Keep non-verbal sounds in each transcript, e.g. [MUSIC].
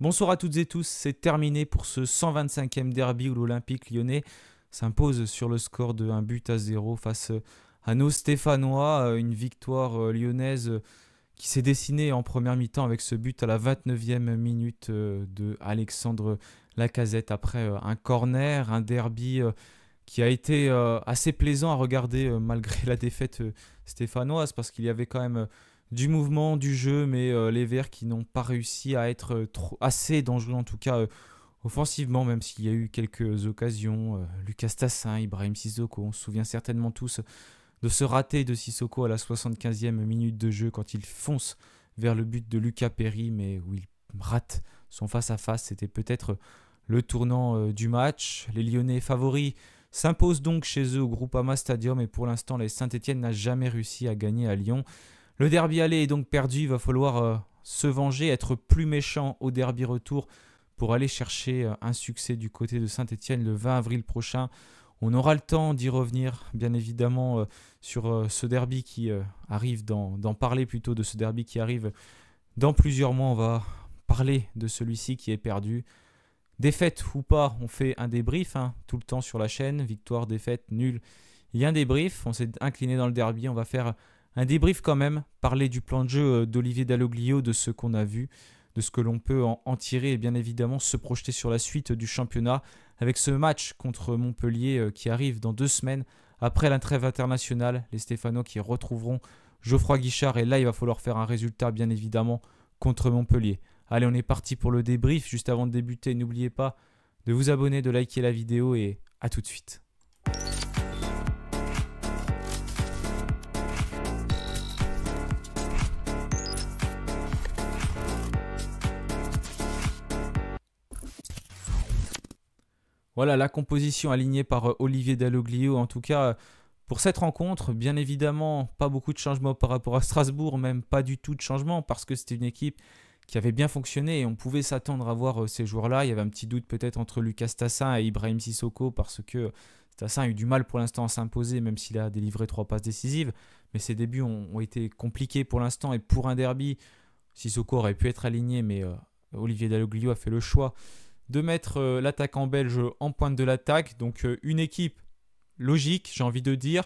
Bonsoir à toutes et tous, c'est terminé pour ce 125e derby où l'Olympique lyonnais s'impose sur le score de 1 but à 0 face euh, à nos Stéphanois. Euh, une victoire euh, lyonnaise qui s'est dessinée en première mi-temps avec ce but à la 29e minute de Alexandre Lacazette après un corner, un derby qui a été assez plaisant à regarder malgré la défaite stéphanoise parce qu'il y avait quand même du mouvement, du jeu, mais euh, les Verts qui n'ont pas réussi à être euh, assez dangereux, en tout cas euh, offensivement, même s'il y a eu quelques occasions. Lucas Tassin, Ibrahim Sissoko, on se souvient certainement tous de ce raté de Sissoko à la 75e minute de jeu quand il fonce vers le but de Lucas Perry, mais où il rate son face-à-face. C'était peut-être le tournant du match. Les Lyonnais favoris s'imposent donc chez eux au Groupama Stadium et pour l'instant, les Saint-Etienne n'a jamais réussi à gagner à Lyon. Le derby aller est donc perdu, il va falloir euh, se venger, être plus méchant au derby retour pour aller chercher euh, un succès du côté de Saint-Etienne le 20 avril prochain. On aura le temps d'y revenir, bien évidemment, euh, sur ce derby qui arrive, d'en parler plutôt de ce derby qui arrive dans plusieurs mois. On va parler de celui-ci qui est perdu. Défaite ou pas, on fait un débrief hein, tout le temps sur la chaîne. Victoire, défaite, nul. Il y a un débrief. On s'est incliné dans le derby. On va faire un débrief quand même, parler du plan de jeu euh, d'Olivier Dalloglio, de ce qu'on a vu, de ce que l'on peut en, tirer et bien évidemment se projeter sur la suite du championnat avec ce match contre Montpellier euh, qui arrive dans deux semaines après la trêve internationale. Les Stéphanois qui retrouveront Geoffroy Guichard et là il va falloir faire un résultat bien évidemment contre Montpellier. Allez, on est parti pour le débrief. Juste avant de débuter, n'oubliez pas de vous abonner, de liker la vidéo et à tout de suite. Voilà la composition alignée par euh, Olivier Dalloglio, en tout cas pour cette rencontre. Bien évidemment, pas beaucoup de changements par rapport à Strasbourg, même pas du tout de changement, parce que c'était une équipe qui avait bien fonctionné et on pouvait s'attendre à voir euh, ces joueurs-là. Il y avait un petit doute peut-être entre Lucas Tassin et Ibrahim Sissoko, parce que Tassin a eu du mal pour l'instant à s'imposer, même s'il a délivré trois passes décisives. Mais ses débuts ont, été compliqués pour l'instant et pour un derby, Sissoko aurait pu être aligné, mais euh, Olivier Dalloglio a fait le choix de mettre euh, l'attaquant belge en pointe de l'attaque. Donc euh, une équipe logique, j'ai envie de dire.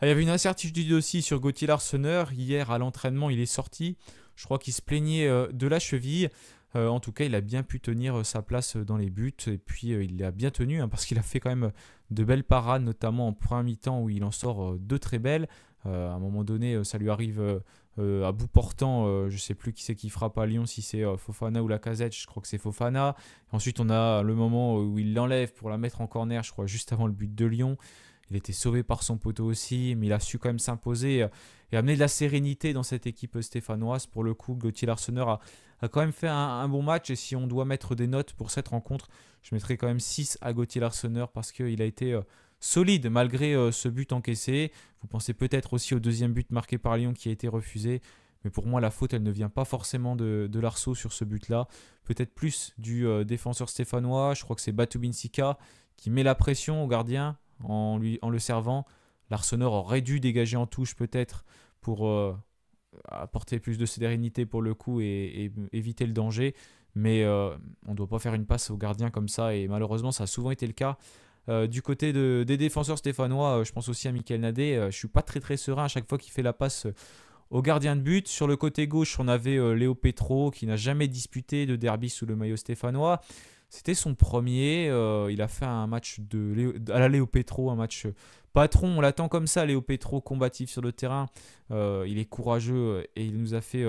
Ah, il y avait une incertitude aussi sur Gauthier Larseneur. Hier, à l'entraînement, il est sorti. Je crois qu'il se plaignait euh, de la cheville. en tout cas, il a bien pu tenir sa place dans les buts. Et puis, il l'a bien tenu hein, parce qu'il a fait quand même de belles parades, notamment en premier mi-temps où il en sort deux très belles. à un moment donné, ça lui arrive euh, à bout portant. Euh, je sais plus qui c'est qui frappe à Lyon, si c'est euh, Fofana ou Lacazette. Je crois que c'est Fofana. Ensuite, on a le moment où il l'enlève pour la mettre en corner, je crois, juste avant le but de Lyon. Il était sauvé par son poteau aussi, mais il a su quand même s'imposer et amener de la sérénité dans cette équipe stéphanoise. Pour le coup, Gauthier Larsonneur a, quand même fait un, bon match. Et si on doit mettre des notes pour cette rencontre, je mettrai quand même 6 à Gauthier Larsonneur, parce qu'il a été solide malgré euh, ce but encaissé. Vous pensez peut-être aussi au deuxième but marqué par Lyon qui a été refusé. Mais pour moi, la faute, elle ne vient pas forcément de, de Larceau sur ce but-là. Peut-être plus du euh, défenseur stéphanois. Je crois que c'est Batubinsika qui met la pression au gardien en, lui, en le servant. L'arseneur aurait dû dégager en touche peut-être pour euh, apporter plus de sérénité pour le coup et, éviter le danger. Mais on ne doit pas faire une passe au gardien comme ça. Et malheureusement, ça a souvent été le cas euh, du côté des défenseurs stéphanois, euh, je pense aussi à Michael Nadé. Je euh, je suis pas très très serein à chaque fois qu'il fait la passe au gardien de but. Sur le côté gauche, on avait Léo Petro qui n'a jamais disputé de derby sous le maillot stéphanois. C'était son premier. il a fait un match de Léo, à Léo Petro, un match patron. On l'attend comme ça, Léo Petro, combatif sur le terrain. il est courageux et il nous a fait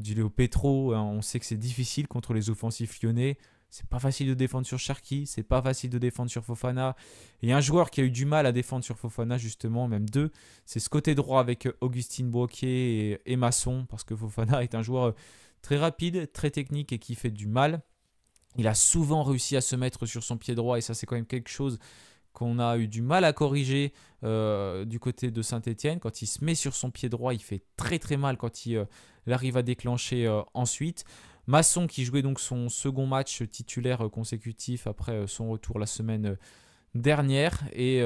du Léo Petro. Hein. on sait que c'est difficile contre les offensifs lyonnais. C'est pas facile de défendre sur Cherki, c'est pas facile de défendre sur Fofana. Et un joueur qui a eu du mal à défendre sur Fofana, justement, même deux, c'est ce côté droit avec Augustine Broquier et, Masson, parce que Fofana est un joueur très rapide, très technique et qui fait du mal. Il a souvent réussi à se mettre sur son pied droit, et ça, c'est quand même quelque chose qu'on a eu du mal à corriger euh, du côté de saint étienne Quand il se met sur son pied droit, il fait très très mal quand il, euh, arrive à déclencher euh, ensuite. Masson qui jouait donc son second match titulaire euh, consécutif après euh, son retour la semaine euh, dernière et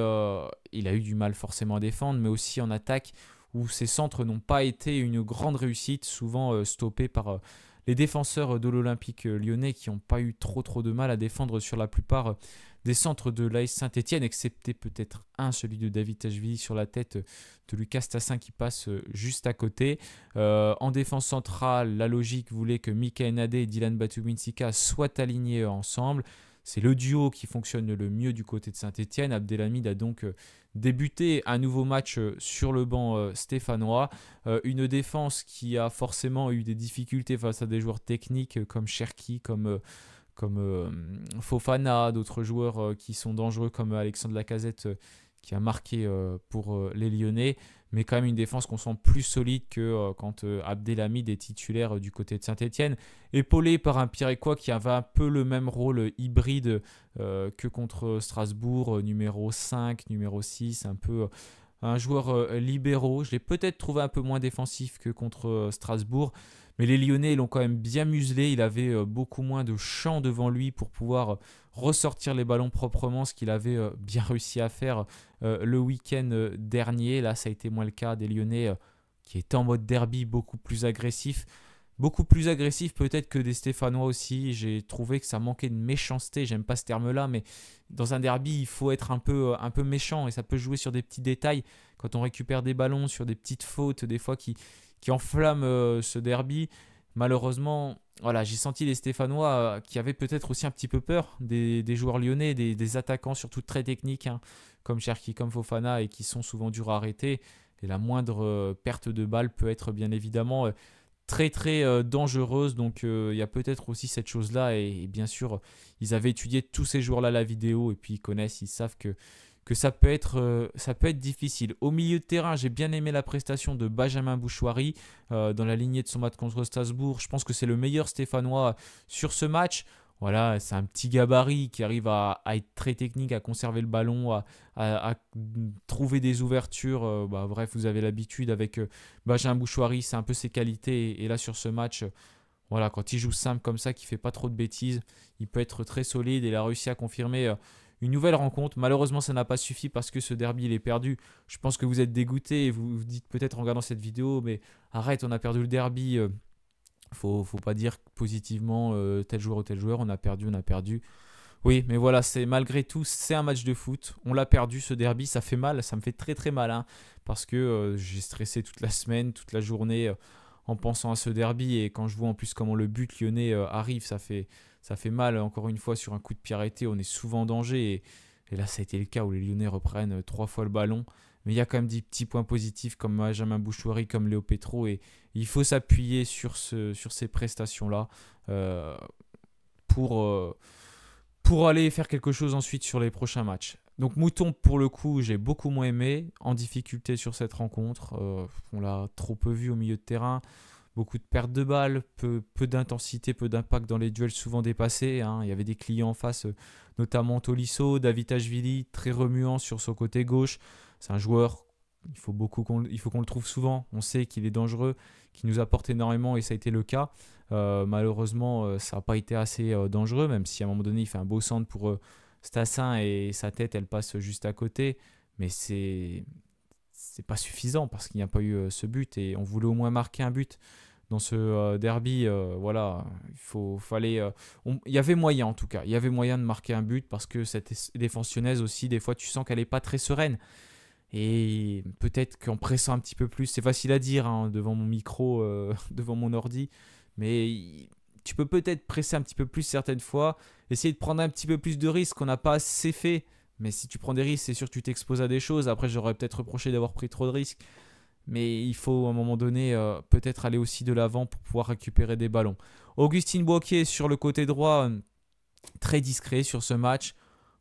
il a eu du mal forcément à défendre mais aussi en attaque où ses centres n'ont pas été une grande réussite, souvent stoppés par les défenseurs de l'Olympique lyonnais qui n'ont pas eu trop trop de mal à défendre sur la plupart des centres de l'AS Saint-Etienne, excepté peut-être un, celui de David Tachvili sur la tête de Lucas Tassin qui passe euh, juste à côté. Euh, en défense centrale, la logique voulait que Mika Nade et Dylan Batubinsika soient alignés ensemble. C'est le duo qui fonctionne le mieux du côté de Saint-Etienne. Abdelhamid a donc euh, débuté un nouveau match sur le banc stéphanois. Une défense qui a forcément eu des difficultés face à des joueurs techniques comme Cherki, comme comme euh, Fofana, d'autres joueurs euh, qui sont dangereux comme Alexandre Lacazette euh, qui a marqué pour les Lyonnais, mais quand même une défense qu'on sent plus solide que quand Abdelhamid est titulaire du côté de Saint-Etienne, épaulé par un Pirécois qui avait un peu le même rôle hybride que contre Strasbourg, numéro 5, numéro 6, un peu un joueur libéraux. Je l'ai peut-être trouvé un peu moins défensif que contre Strasbourg. Mais les Lyonnais l'ont quand même bien muselé. Il avait euh, beaucoup moins de champ devant lui pour pouvoir euh, ressortir les ballons proprement, ce qu'il avait euh, bien [LAUGHS] réussi à faire le week-end dernier. Là, ça a été moins le cas des Lyonnais qui étaient en mode derby beaucoup plus agressif. Beaucoup plus agressif peut-être que des Stéphanois aussi. J'ai trouvé que ça manquait de méchanceté. J'aime pas ce terme-là, mais dans un derby, il faut être un peu, un peu méchant et ça peut jouer sur des petits détails. Quand on récupère des ballons, sur des petites fautes, des fois qui, qui enflamme euh, ce derby. Malheureusement, voilà, j'ai senti les Stéphanois euh, qui avaient peut-être aussi un petit peu peur des, joueurs lyonnais, des, attaquants surtout très techniques, hein, comme Cherki, comme Fofana, et qui sont souvent durs à arrêter. Et la moindre euh, perte de balle peut être bien évidemment très très dangereuse. Donc il y a peut-être aussi cette chose-là. Et, et, bien sûr, ils avaient étudié tous ces joueurs-là la vidéo. Et puis ils connaissent, ils savent que que ça peut être, euh, ça peut être difficile. Au milieu de terrain, j'ai bien aimé la prestation de Benjamin Bouchouari euh, dans la lignée de son match contre Strasbourg. Je pense que c'est le meilleur Stéphanois sur ce match. Voilà, c'est un petit gabarit qui arrive à, être très technique, à conserver le ballon, à, trouver des ouvertures. Euh, bah, bref, vous avez l'habitude avec Benjamin Bouchouari, c'est un peu ses qualités. Et, là, sur ce match, voilà, quand il joue simple comme ça, qui fait pas trop de bêtises, il peut être très solide et il a réussi à confirmer une nouvelle rencontre. Malheureusement, ça n'a pas suffi parce que ce derby, il est perdu. Je pense que vous êtes dégoûté et vous vous dites peut-être en regardant cette vidéo, mais arrête, on a perdu le derby. Euh. Faut, faut pas dire positivement euh, tel joueur ou tel joueur, on a perdu, on a perdu. Oui, mais voilà, c'est malgré tout, c'est un match de foot. On l'a perdu ce derby, ça fait mal, ça me fait très très mal, hein, parce que euh, j'ai stressé toute la semaine, toute la journée en pensant à ce derby, et quand je vois en plus comment le but lyonnais arrive, ça fait, ça fait mal, encore une fois, sur un coup de pied on est souvent en danger. Et, là, ça a été le cas où les Lyonnais reprennent euh, trois fois le ballon. Mais il y a quand même des petits points positifs comme Benjamin Bouchouari, comme Léo Petro. Et il faut s'appuyer sur, ce, sur ces prestations-là euh, pour, euh, pour aller faire quelque chose ensuite sur les prochains matchs. Donc Mouton, pour le coup, j'ai beaucoup moins aimé, en difficulté sur cette rencontre. on l'a trop peu vu au milieu de terrain beaucoup de pertes de balles, peu, d'intensité, peu d'impact dans les duels souvent dépassés. Hein. Il y avait des clients en face, euh, notamment Tolisso, David Ashvili, très remuant sur son côté gauche. C'est un joueur, il faut beaucoup qu'on le trouve souvent. On sait qu'il est dangereux, qu'il nous apporte énormément et ça a été le cas. Euh, malheureusement, euh, ça n'a pas été assez dangereux, même si à un moment donné, il fait un beau centre pour Stassin et sa tête, elle passe juste à côté. Mais c'est c'est pas suffisant parce qu'il n'y a pas eu ce but et on voulait au moins marquer un but dans ce euh, derby, euh, voilà, il faut, fallait, euh, il y avait moyen en tout cas, il y avait moyen de marquer un but parce que cette défense aussi, des fois, tu sens qu'elle n'est pas très sereine. Et peut-être qu'en pressant un petit peu plus, c'est facile à dire hein, devant mon micro, [LAUGHS] devant mon ordi, mais tu peux peut-être presser un petit peu plus certaines fois, essayer de prendre un petit peu plus de risques on n'a pas assez fait. Mais si tu prends des risques, c'est sûr que tu t'exposes à des choses. Après, j'aurais peut-être reproché d'avoir pris trop de risques mais il faut à un moment donné euh, peut-être aller aussi de l'avant pour pouvoir récupérer des ballons. Augustine Boquet sur le côté droit, euh, très discret sur ce match.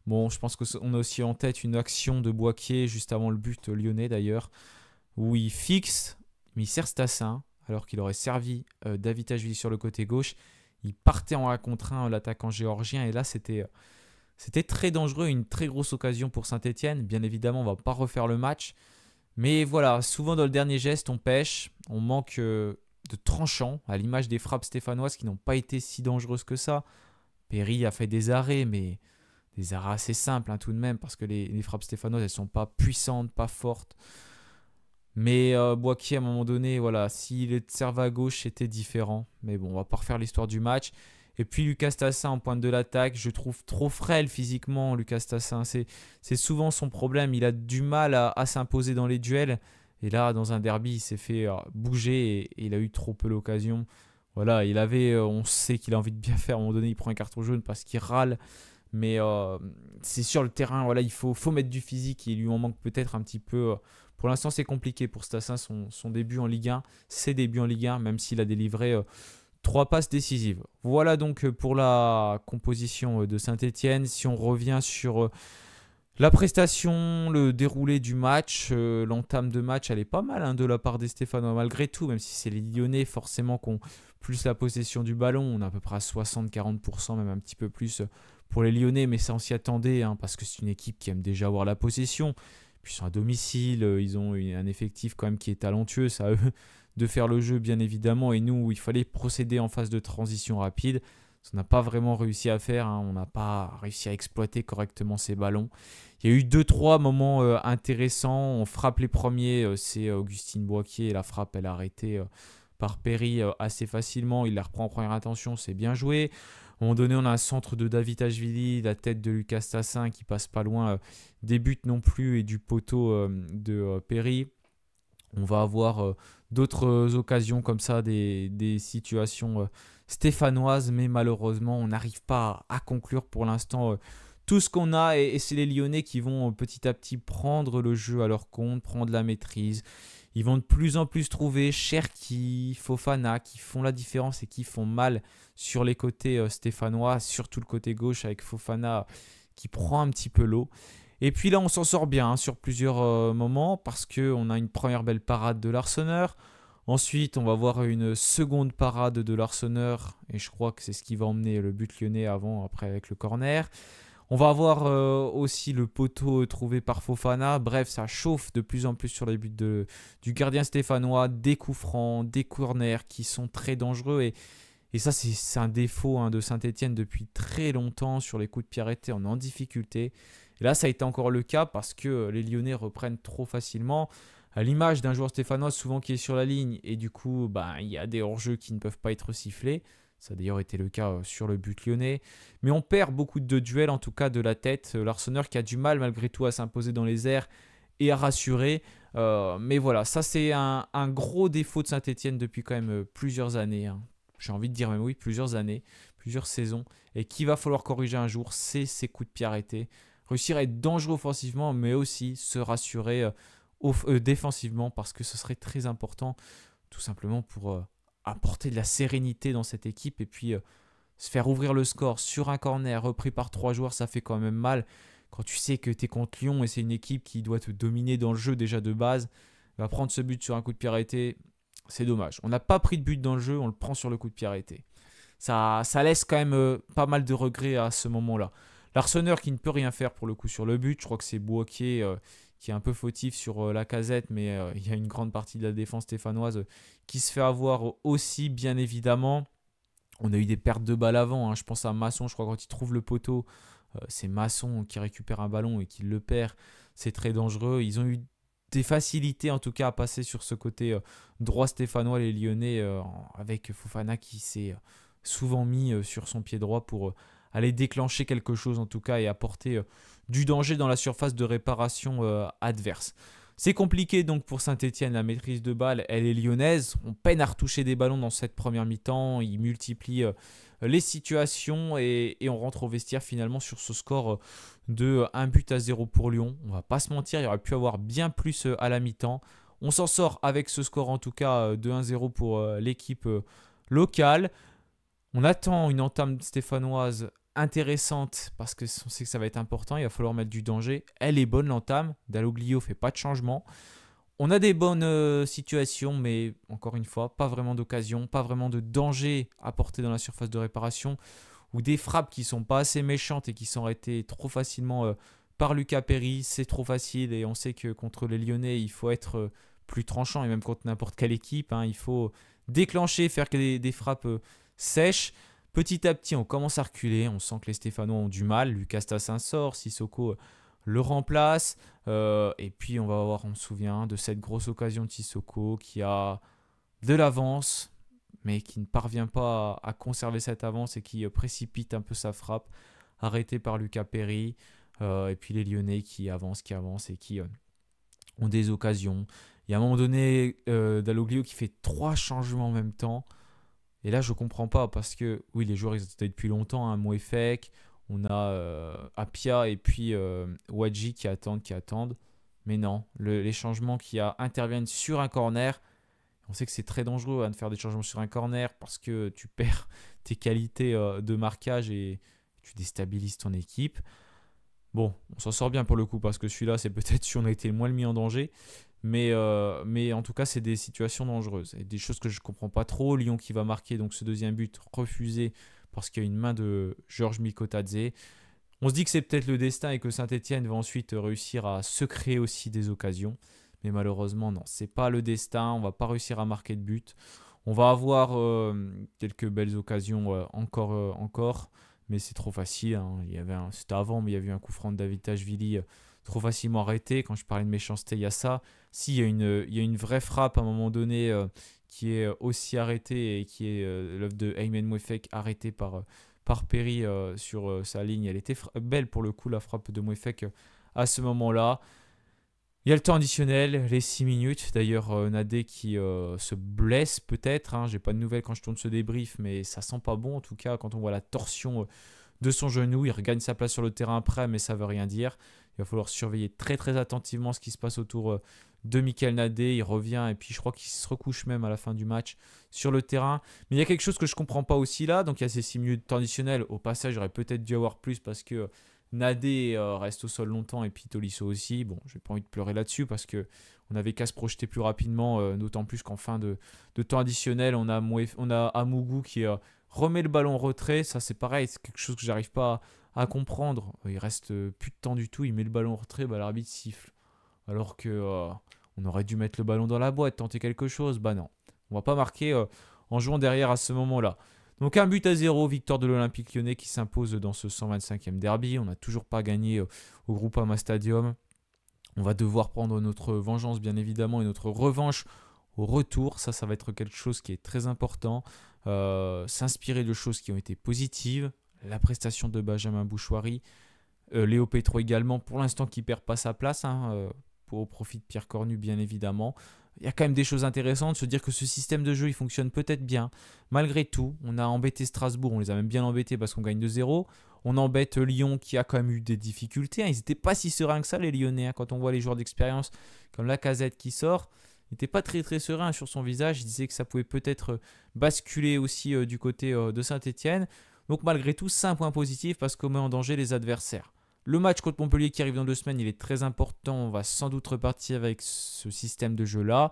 Bon, je pense qu'on a aussi en tête une action de boquier juste avant le but lyonnais d'ailleurs, où il fixe, mais il Stassin, alors qu'il aurait servi euh, David sur le côté gauche. Il partait en 1 contre 1 l'attaquant géorgien, et là c'était. Euh, c'était très dangereux, une très grosse occasion pour Saint-Etienne. Bien évidemment, on ne va pas refaire le match. Mais voilà, souvent dans le dernier geste, on pêche, on manque euh, de tranchant, à l'image des frappes stéphanoises qui n'ont pas été si dangereuses que ça. Perry a fait des arrêts, mais des arrêts assez simples hein, tout de même, parce que les, frappes stéphanoises, elles sont pas puissantes, pas fortes. Mais euh, Boakye, à un moment donné, voilà, si les serve à gauche, c'était différent. Mais bon, on va pas refaire l'histoire du match. Et puis Lucas Tassin en pointe de l'attaque, je trouve trop frêle physiquement Lucas Tassin. C'est souvent son problème, il a du mal à, s'imposer dans les duels. Et là, dans un derby, il s'est fait euh, bouger et, il a eu trop peu l'occasion. Voilà, il avait, euh, on sait qu'il a envie de bien faire. À un moment donné, il prend un carton jaune parce qu'il râle. Mais euh, c'est sur le terrain, voilà, il faut, faut mettre du physique. Et il lui en manque peut-être un petit peu. Pour l'instant, c'est compliqué pour Stassin, son, début en Ligue 1, ses débuts en Ligue 1, même s'il a délivré. Trois passes décisives. Voilà donc euh, pour la composition euh, de Saint-Etienne. Si on revient sur euh, la prestation, le déroulé du match, l'entame de match, elle est pas mal hein, de la part des Stéphanois malgré tout, même si c'est les Lyonnais forcément ont plus la possession du ballon, on est à peu près à 60-40%, même un petit peu plus pour les Lyonnais, mais ça on s'y attendait, hein, parce que c'est une équipe qui aime déjà avoir la possession, puis ils sont à domicile, ils ont un effectif quand même qui est talentueux, ça eux, de faire le jeu, bien évidemment, et nous, il fallait procéder en phase de transition rapide. On n'a pas vraiment réussi à faire, hein. on n'a pas réussi à exploiter correctement ces ballons. Il y a eu 2-3 moments euh, intéressants, on frappe les premiers, euh, c'est euh, Augustine Boiquier, la frappe elle a arrêté par Perry assez facilement, il la reprend en première intention, c'est bien joué. À moment donné, on a un centre de David Ashvili, la tête de Lucas Tassin qui passe pas loin, des buts non plus et du poteau de Perry. On va avoir euh, d'autres occasions comme ça, des, situations euh, stéphanoises, mais malheureusement, on n'arrive pas à, conclure pour l'instant euh, tout ce qu'on a et, c'est les Lyonnais qui vont petit à petit prendre le jeu à leur compte, prendre la maîtrise. Ils vont de plus en plus trouver Cherki, Fofana qui font la différence et qui font mal sur les côtés stéphanois, surtout le côté gauche avec Fofana qui prend un petit peu l'eau. Et puis là, on s'en sort bien hein, sur plusieurs euh, moments parce qu'on a une première belle parade de l'arseneur. Ensuite, on va voir une seconde parade de l'arseneur et je crois que c'est ce qui va emmener le but lyonnais avant, après avec le corner. On va avoir euh, aussi le poteau trouvé par Fofana. Bref, ça chauffe de plus en plus sur les buts de, du gardien stéphanois. Des coups francs, des corners qui sont très dangereux et, ça, c'est un défaut hein, de Saint-Etienne depuis très longtemps sur les coups de pierre arrêtés. On est en difficulté. Et là, ça a été encore le cas parce que les Lyonnais reprennent trop facilement. À l'image d'un joueur stéphanois souvent qui est sur la ligne et du coup, bah, il y a des hors-jeux qui ne peuvent pas être sifflés. Ça a d'ailleurs été le cas euh, sur le but lyonnais. Mais on perd beaucoup de duels, en tout cas de la tête. Euh, l'arseneur qui a du mal malgré tout à s'imposer dans les airs et à rassurer. Euh, mais voilà, ça c'est un, gros défaut de Saint-Etienne depuis quand même plusieurs années. Hein. J'ai envie de dire même oui, plusieurs années, plusieurs saisons. Et qu'il va falloir corriger un jour, c'est ses coups de pied arrêtés réussir à être dangereux offensivement, mais aussi se rassurer euh, euh, défensivement, parce que ce serait très important, tout simplement pour euh, apporter de la sérénité dans cette équipe, et puis se faire ouvrir le score sur un corner repris par trois joueurs, ça fait quand même mal. Quand tu sais que tu es contre Lyon et c'est une équipe qui doit te dominer dans le jeu déjà de base, va prendre ce but sur un coup de pied arrêté, c'est dommage. On n'a pas pris de but dans le jeu, on le prend sur le coup de pied arrêté. Ça, ça laisse quand même pas mal de regrets à ce moment-là. L'arseneur qui ne peut rien faire pour le coup sur le but. Je crois que c'est Bouaké euh, qui est un peu fautif sur euh, la casette, mais euh, il y a une grande partie de la défense stéphanoise qui se fait avoir aussi, bien évidemment. On a eu des pertes de balles avant. Hein. Je pense à Masson, je crois, quand il trouve le poteau, c'est Masson qui récupère un ballon et qui le perd. C'est très dangereux. Ils ont eu des facilités en tout cas à passer sur ce côté droit stéphanois, les Lyonnais, avec Fofana qui s'est souvent mis sur son pied droit pour aller déclencher quelque chose en tout cas et apporter euh, du danger dans la surface de réparation euh, adverse. C'est compliqué donc pour Saint-Etienne, la maîtrise de balle, elle est lyonnaise. On peine à retoucher des ballons dans cette première mi-temps. Il multiplient euh, les situations et, on rentre au vestiaire finalement sur ce score de 1 but à 0 pour Lyon. On va pas se mentir, il y aurait pu avoir bien plus à la mi-temps. On s'en sort avec ce score en tout cas de 1-0 pour l'équipe locale. On attend une entame stéphanoise intéressante parce que on sait que ça va être important, il va falloir mettre du danger. Elle est bonne l'entame, Dalloglio fait pas de changement. On a des bonnes euh, situations, mais encore une fois, pas vraiment d'occasion, pas vraiment de danger à porter dans la surface de réparation, ou des frappes qui sont pas assez méchantes et qui sont arrêtées trop facilement euh, par Lucas Perry, c'est trop facile et on sait que contre les Lyonnais, il faut être euh, plus tranchant et même contre n'importe quelle équipe, hein. il faut déclencher, faire des frappes sèche. Petit à petit, on commence à reculer. On sent que les Stéphanois ont du mal. Lucas Tassin sort, Sissoko euh, le remplace. Euh, et puis, on va avoir, on se souvient, de cette grosse occasion de Sissoko qui a de l'avance, mais qui ne parvient pas à, conserver cette avance et qui euh, précipite un peu sa frappe, Arrêté par Lucas Perry. et puis les Lyonnais qui avancent, qui avancent et qui ont des occasions. Il y a un moment donné, qui fait trois changements en même temps. Et là, je comprends pas parce que, oui, les joueurs, ils étaient depuis longtemps. Hein, Moefek, on a euh, Apia et puis euh, qui attendent, qui attendent. Mais non, les changements qui interviennent sur un corner. On sait que c'est très dangereux hein, de faire des changements sur un corner parce que tu [LAUGHS] perds tes qualités euh, de marquage et tu déstabilises ton équipe. Bon, on s'en sort bien pour le coup parce que celui-là, c'est peut-être [LAUGHS] si on a été moins le mis en danger. Mais, euh, mais en tout cas, c'est des situations dangereuses et des choses que je ne comprends pas trop. Lyon qui va marquer donc ce deuxième but refusé parce qu'il y a une main de Georges Mikotadze. On se dit que c'est peut-être le destin et que Saint-Etienne va ensuite réussir à se créer aussi des occasions. Mais malheureusement, non, c'est pas le destin. On va pas réussir à marquer de but. On va avoir euh, quelques belles occasions euh, encore, encore mais c'est trop facile. Hein. Il y avait C'était avant, mais il y avait eu un coup franc de David euh, trop facilement arrêté. Quand je parlais de méchanceté, il y a ça. S'il y a une, il a une vraie frappe à un moment donné euh, qui est euh, aussi arrêtée et qui est l'oeuvre l'œuvre de Ayman Mouefek arrêtée par, par Perry sur sa ligne. Elle était belle pour le coup, la frappe de Mouefek à ce moment-là. Il y a le temps additionnel, les 6 minutes. D'ailleurs, euh, Nadé qui euh, se blesse peut-être. Hein. J'ai pas de nouvelles quand je tourne ce débrief, mais ça sent pas bon en tout cas quand on voit la torsion euh, de son genou. Il regagne sa place sur le terrain après, mais ça veut rien dire. Il va falloir surveiller très très attentivement ce qui se passe autour de Michael Nadé. Il revient et puis je crois qu'il se recouche même à la fin du match sur le terrain. Mais il y a quelque chose que je comprends pas aussi là. Donc il y a ces 6 minutes traditionnelles. Au passage, j'aurais peut-être dû avoir plus parce que Nadé euh, reste au sol longtemps et Tolisso aussi. Bon, j'ai pas envie de pleurer là-dessus parce que on avait qu'à se projeter plus rapidement, euh, d'autant plus qu'en fin de, temps additionnel, on a, on a Amougou qui euh, remet le ballon en retrait. Ça, c'est pareil, c'est quelque chose que j'arrive pas à, comprendre. Il reste plus de temps du tout. Il met le ballon en retrait, bah, l'arbitre siffle. Alors que on aurait dû mettre le ballon dans la boîte, tenter quelque chose. Bah non, on va pas marquer en jouant derrière à ce moment-là. Donc un but à zéro, victoire de l'Olympique lyonnais qui s'impose dans ce 125e derby. On n'a toujours pas gagné euh, au Groupama Stadium. On va devoir prendre notre vengeance bien évidemment et notre revanche au retour. Ça, ça va être quelque chose qui est très important. Euh, s'inspirer de choses qui ont été positives. La prestation de Benjamin Bouchoiry. Euh, Léo Petro également, pour l'instant qui ne perd pas sa place, hein, au profit de Pierre Cornu bien évidemment il y a quand même des choses intéressantes, se dire que ce système de jeu il fonctionne peut-être bien. Malgré tout, on a embêté Strasbourg, on les a même bien embêtés parce qu'on gagne de 0 On embête Lyon qui a quand même eu des difficultés. Hein. Ils n'étaient pas si sereins que ça, les Lyonnais. Hein. Quand on voit les joueurs d'expérience comme la casette qui sort, il n'était pas très très serein sur son visage. Il disait que ça pouvait peut-être euh, basculer aussi euh, du côté euh, de Saint-Etienne. Donc malgré tout, 5 points positifs parce qu'on met en danger les adversaires. Le match contre Montpellier qui arrive dans deux semaines, il est très important. On va sans doute repartir avec ce système de jeu-là.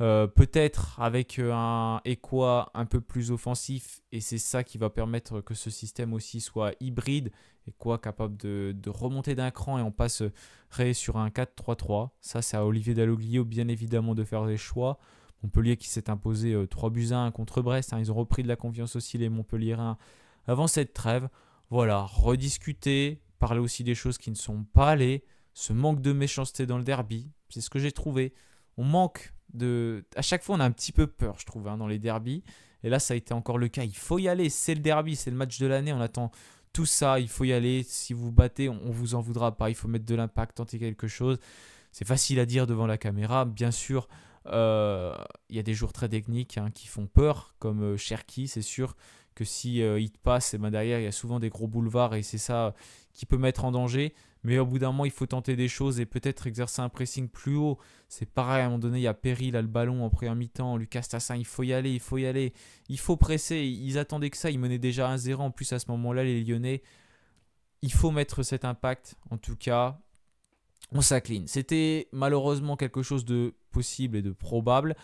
Euh, peut-être avec euh, un Equa un peu plus offensif, et c'est ça qui va permettre que ce système aussi soit hybride, quoi capable de, remonter d'un cran et on passerait euh, sur un 4-3-3. Ça, c'est à Olivier Dalloglio, bien évidemment, de faire des choix. Montpellier qui s'est imposé 3 buts à 1 contre Brest, hein. ils ont repris de la confiance aussi, les Montpelliérains, avant cette trêve. Voilà, rediscuter, parler aussi des choses qui ne sont pas allées. ce manque de méchanceté dans le derby, c'est ce que j'ai trouvé. On manque de. À chaque fois, on a un petit peu peur, je trouve, hein, dans les derbies. Et là, ça a été encore le cas. Il faut y aller. C'est le derby, c'est le match de l'année. On attend tout ça. Il faut y aller. Si vous battez, on, vous en voudra pas. Il faut mettre de l'impact, tenter quelque chose. C'est facile à dire devant la caméra. Bien sûr, euh, il y a des jours très techniques hein, qui font peur, comme euh, Cherki, c'est sûr que si euh, il te passe, eh ben, derrière il y a souvent des gros boulevards et c'est ça qui peut mettre en danger. Mais au bout d'un moment, il faut tenter des choses et peut-être exercer un pressing plus haut. C'est pareil, à un moment donné, il y a péril il a le ballon en première mi-temps. Lucas Tassin, il faut y aller, il faut y aller. Il faut presser. Ils attendaient que ça. Ils menaient déjà 1-0. En plus, à ce moment-là, les Lyonnais, il faut mettre cet impact. En tout cas, on s'accline. C'était malheureusement quelque chose de possible et de probable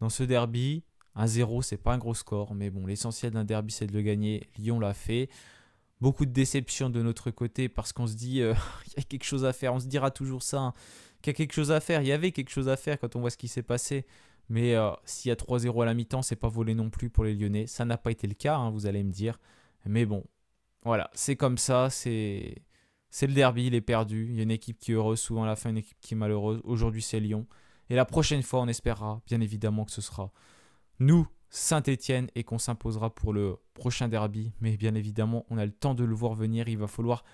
dans ce derby. 1-0, c'est pas un gros score, mais bon, l'essentiel d'un derby, c'est de le gagner. Lyon l'a fait beaucoup de déception de notre côté parce qu'on se dit euh, [LAUGHS] il y a quelque chose à faire. On se dira toujours ça, hein. qu'il y a quelque chose à faire. Il y avait quelque chose à faire quand on voit ce qui s'est passé. Mais euh, s'il y a 3-0 à la mi-temps, c'est pas volé non plus pour les Lyonnais. Ça n'a pas été le cas, hein, vous allez me dire. Mais bon, voilà, c'est comme ça. C'est c'est le derby, il est perdu. Il y a une équipe qui est heureuse, souvent à la fin, une équipe qui est malheureuse. Aujourd'hui, c'est Lyon. Et la prochaine fois, on espérera, bien évidemment, que ce sera nous Saint-Etienne et qu'on s'imposera pour le prochain derby. Mais bien évidemment, on a le temps de le voir venir. Il va falloir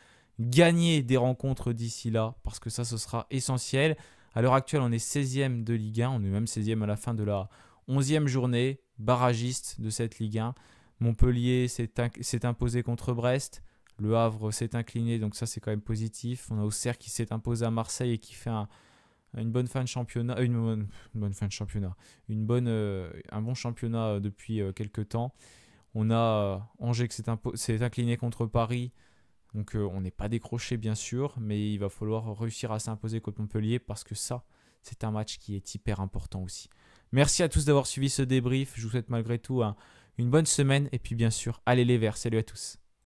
gagner des rencontres d'ici là parce que ça, ce sera essentiel. À l'heure actuelle, on est 16e de Ligue 1. On est même 16e à la fin de la 11e journée, barragiste de cette Ligue 1. Montpellier s'est imposé contre Brest. Le Havre s'est incliné, donc ça c'est quand même positif. On a Auxerre qui s'est imposé à Marseille et qui fait un, euh, une bonne fin de championnat, une bonne, fin de championnat, une bonne, un bon championnat euh, depuis euh, quelques temps. On a Angers qui s'est incliné contre Paris, donc on n'est pas décroché bien sûr, mais il va falloir réussir à s'imposer contre Montpellier parce que ça, c'est un match qui est hyper important aussi. Merci à tous d'avoir suivi ce débrief. Je vous souhaite malgré tout une bonne semaine et puis bien sûr, allez les verts. Salut à tous.